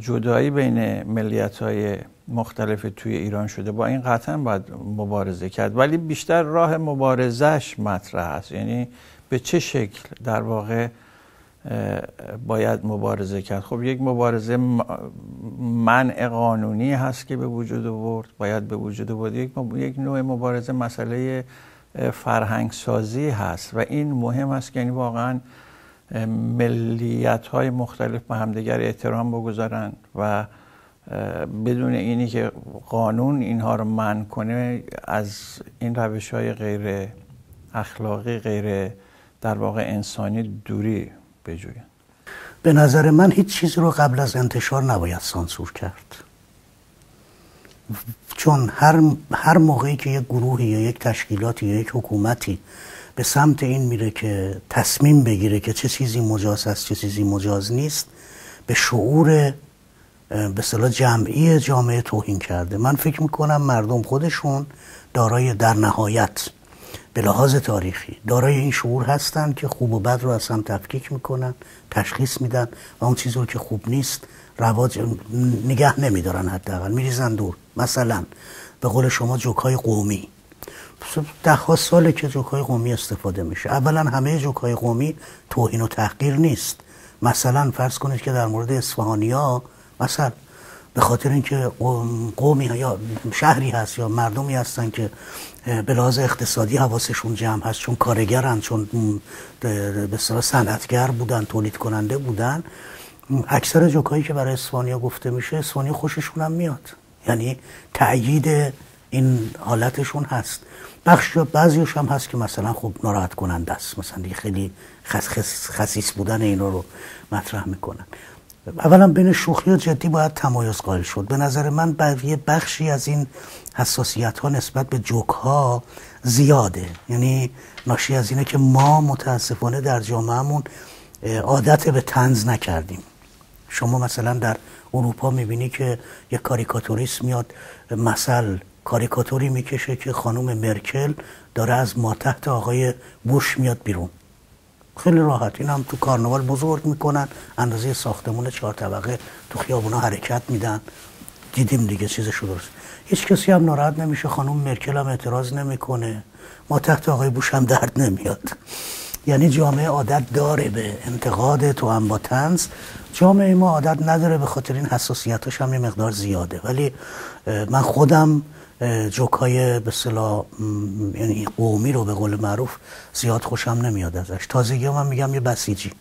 جدایی بین ملیت های مختلف توی ایران شده با این قطعا باید مبارزه کرد ولی بیشتر راه مبارزش مطرح است یعنی به چه شکل در واقع باید مبارزه کرد خب یک مبارزه منع قانونی هست که به وجود ورد باید به وجود ورد یک, نوع مبارزه مسئله فرهنگ سازی هست و این مهم است که این یعنی واقعا ملیت های مختلف به همدیگر احترام بگذارند و بدون اینی که قانون اینها رو منع کنه از این روش های غیر اخلاقی غیر در واقع انسانی دوری به نظر من هیچ چیزی رو قبل از انتشار نباید سانسور کرد چون هر, هر موقعی که یک گروهی یا یک تشکیلاتی یا یک حکومتی به سمت این میره که تصمیم بگیره که چه چیزی مجاز است چه چیزی مجاز نیست به شعور به صلاح جمعی جامعه توهین کرده من فکر میکنم مردم خودشون دارای در نهایت به لحاظ تاریخی دارای این شعور هستند که خوب و بد رو از هم تفکیک میکنن تشخیص میدن و اون چیزی که خوب نیست رواج نگه نمیدارن اول میریزن دور مثلا به قول شما جوکای قومی ده ساله که جوکای قومی استفاده میشه اولا همه جوکای قومی توهین و تحقیر نیست مثلا فرض کنید که در مورد ها مثلا به خاطر اینکه قومی یا شهری هست یا مردمی هستن که به اقتصادی حواسشون جمع هست چون کارگرن چون به صلاح صنعتگر بودن تولید کننده بودن اکثر جوکایی که برای اسپانیا گفته میشه اسپانیا خوششون هم میاد یعنی تأیید این حالتشون هست بخش بعضیش هم هست که مثلا خب ناراحت کننده است مثلا خیلی خس خسیس بودن اینا رو مطرح میکنن اولا بین شوخی و جدی باید تمایز قائل شد به نظر من یه بخشی از این حساسیت ها نسبت به جوک ها زیاده یعنی ناشی از اینه که ما متاسفانه در جامعهمون عادت به تنز نکردیم شما مثلا در اروپا میبینی که یک کاریکاتوریست میاد مثل کاریکاتوری میکشه که خانم مرکل داره از ما تحت آقای بوش میاد بیرون خیلی راحت این هم تو کارنوال بزرگ میکنن اندازه ساختمون چهار طبقه تو خیابونا حرکت میدن دیدیم دیگه چیزشو درست هیچ کسی هم ناراحت نمیشه خانم مرکل هم اعتراض نمیکنه ما تحت آقای بوش هم درد نمیاد یعنی جامعه عادت داره به انتقاد تو هم با تنز جامعه ما عادت نداره به خاطر این حساسیتاش هم یه مقدار زیاده ولی من خودم جوکای به یعنی قومی رو به قول معروف زیاد خوشم نمیاد ازش تازگی من میگم یه بسیجی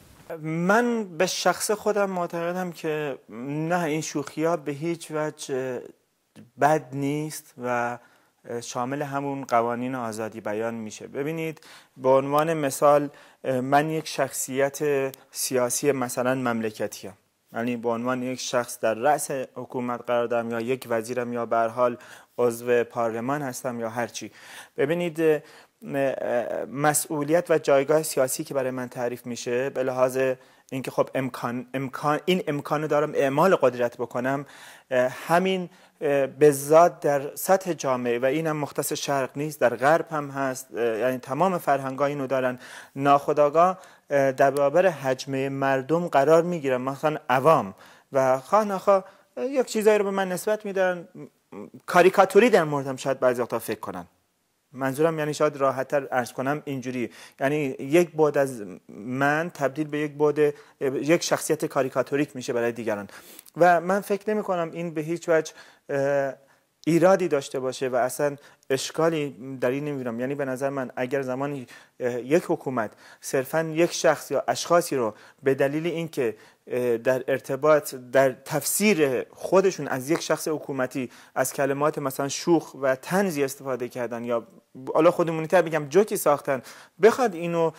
من به شخص خودم معتقدم که نه این شوخی ها به هیچ وجه بد نیست و شامل همون قوانین آزادی بیان میشه ببینید به عنوان مثال من یک شخصیت سیاسی مثلا مملکتی هم. یعنی به عنوان یک شخص در رأس حکومت قرار دارم یا یک وزیرم یا به حال عضو پارلمان هستم یا هرچی ببینید مسئولیت و جایگاه سیاسی که برای من تعریف میشه به لحاظ اینکه خب امکان, امکان این امکان دارم اعمال قدرت بکنم همین به در سطح جامعه و اینم مختص شرق نیست در غرب هم هست یعنی تمام ها اینو دارن ناخداغا در برابر حجمه مردم قرار میگیرن مثلا عوام و خواه نخواه یک چیزایی رو به من نسبت میدن کاریکاتوری در موردم شاید بعضی وقتا فکر کنن منظورم یعنی شاید راحتتر ارز کنم اینجوری یعنی یک بود از من تبدیل به یک بود یک شخصیت کاریکاتوریک میشه برای دیگران و من فکر نمی کنم این به هیچ وجه ایرادی داشته باشه و اصلا اشکالی در این نمیبینم یعنی به نظر من اگر زمانی یک حکومت صرفا یک شخص یا اشخاصی رو به دلیل اینکه در ارتباط در تفسیر خودشون از یک شخص حکومتی از کلمات مثلا شوخ و تنزی استفاده کردن یا حالا خودمونی تر بگم جوکی ساختن بخواد اینو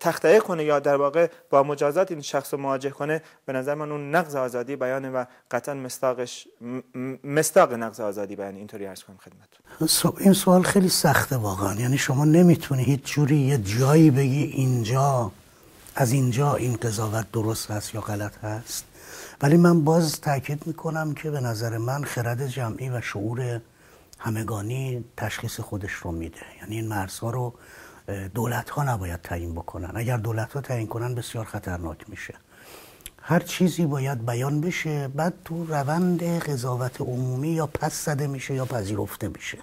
تخته کنه یا در واقع با مجازات این شخص رو مواجه کنه به نظر من اون نقض آزادی بیانه و قطعا مستاقش مستاق نقض آزادی بیان اینطوری عرض کنم خدمتتون این سوال خیلی سخته واقعا یعنی شما نمیتونی هیچ جوری یه جایی بگی اینجا از اینجا این قضاوت درست هست یا غلط هست ولی من باز تاکید میکنم که به نظر من خرد جمعی و شعور همگانی تشخیص خودش رو میده یعنی این مرزها رو دولت ها نباید تعیین بکنن اگر دولت ها تعیین کنن بسیار خطرناک میشه هر چیزی باید بیان بشه بعد تو روند قضاوت عمومی یا پس زده میشه یا پذیرفته میشه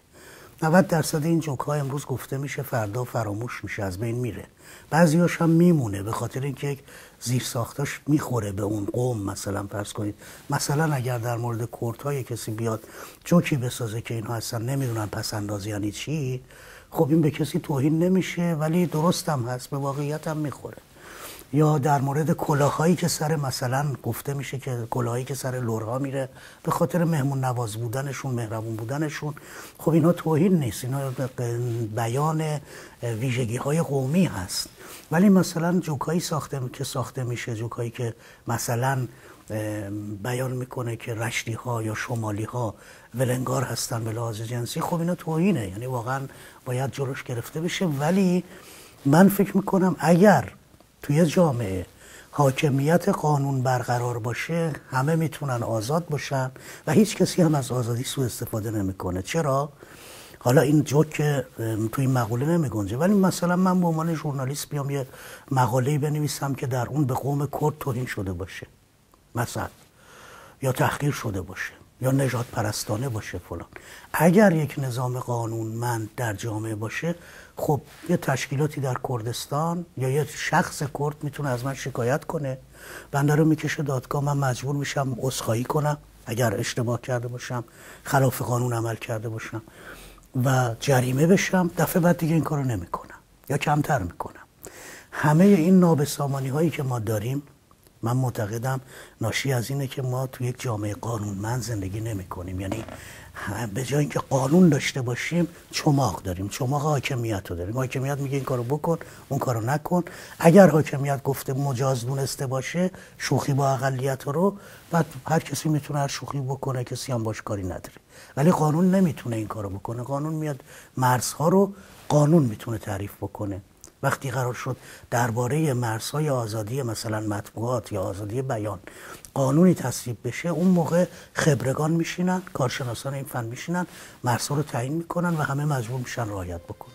90 درصد این جوک ها امروز گفته میشه فردا فراموش میشه از بین میره بعضیاش هم میمونه به خاطر اینکه یک زیر ساختاش میخوره به اون قوم مثلا فرض کنید مثلا اگر در مورد کورت های کسی بیاد جوکی بسازه که اینها اصلا نمیدونن پس انداز یعنی چی خب این به کسی توهین نمیشه ولی درستم هست به واقعیت هم میخوره یا در مورد کلاهایی که سر مثلا گفته میشه که کلاهایی که سر لورها میره به خاطر مهمون نواز بودنشون مهربون بودنشون خب اینا توهین نیست اینا بیان ویژگی های قومی هست ولی مثلا جوکایی ساخته که ساخته میشه جوکایی که مثلا بیان میکنه که رشدی ها یا شمالی ها ولنگار هستن به لحاظ جنسی خب اینا توهینه یعنی واقعا باید جلوش گرفته بشه ولی من فکر میکنم اگر توی جامعه حاکمیت قانون برقرار باشه همه میتونن آزاد باشن و هیچ کسی هم از آزادی سوء استفاده نمیکنه چرا حالا این جوک که توی این مقاله نمیگنجه ولی مثلا من به عنوان ژورنالیست بیام یه مقاله بنویسم که در اون به قوم کرد توهین شده باشه مثلا یا تحقیر شده باشه یا نجات پرستانه باشه فلان اگر یک نظام قانون من در جامعه باشه خب یه تشکیلاتی در کردستان یا یه شخص کرد میتونه از من شکایت کنه بنده رو میکشه دادگاه من مجبور میشم عذرخواهی کنم اگر اشتباه کرده باشم خلاف قانون عمل کرده باشم و جریمه بشم دفعه بعد دیگه این کارو نمیکنم یا کمتر میکنم همه این نابسامانی هایی که ما داریم من معتقدم ناشی از اینه که ما تو یک جامعه قانونمند زندگی نمی کنیم یعنی به جای اینکه قانون داشته باشیم چماق داریم چماق حاکمیت رو داریم حاکمیت میگه این کارو بکن اون کارو نکن اگر حاکمیت گفته مجاز دونسته باشه شوخی با اقلیت رو بعد هر کسی میتونه هر شوخی بکنه کسی هم باش کاری نداره ولی قانون نمیتونه این کارو بکنه قانون میاد مرزها رو قانون میتونه تعریف بکنه وقتی قرار شد درباره مرزهای آزادی مثلا مطبوعات یا آزادی بیان قانونی تصویب بشه اون موقع خبرگان میشینن کارشناسان این فن میشینن مرزها رو تعیین میکنن و همه مجبور میشن رعایت بکنن